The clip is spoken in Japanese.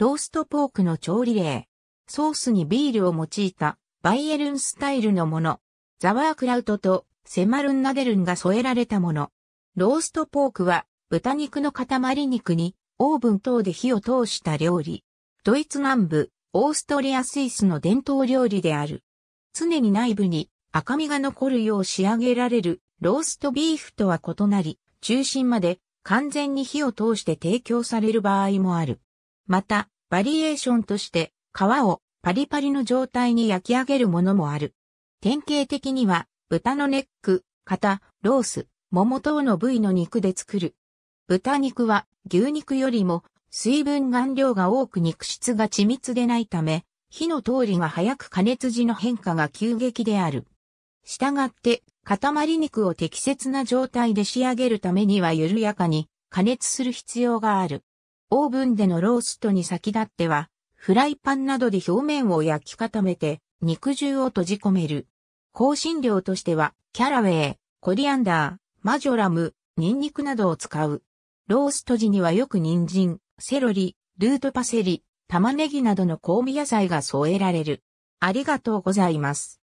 ローストポークの調理例。ソースにビールを用いたバイエルンスタイルのもの。ザワークラウトとセマルンナデルンが添えられたもの。ローストポークは豚肉の塊肉にオーブン等で火を通した料理。ドイツ南部、オーストリアスイスの伝統料理である。常に内部に赤みが残るよう仕上げられるローストビーフとは異なり、中心まで完全に火を通して提供される場合もある。また、バリエーションとして、皮をパリパリの状態に焼き上げるものもある。典型的には、豚のネック、肩、ロース、桃等の部位の肉で作る。豚肉は牛肉よりも水分含量が多く肉質が緻密でないため、火の通りが早く加熱時の変化が急激である。したがって、塊肉を適切な状態で仕上げるためには緩やかに加熱する必要がある。オーブンでのローストに先立っては、フライパンなどで表面を焼き固めて、肉汁を閉じ込める。香辛料としては、キャラウェイ、コリアンダー、マジョラム、ニンニクなどを使う。ロースト時にはよく人参、セロリ、ルートパセリ、玉ねぎなどの香味野菜が添えられる。ありがとうございます。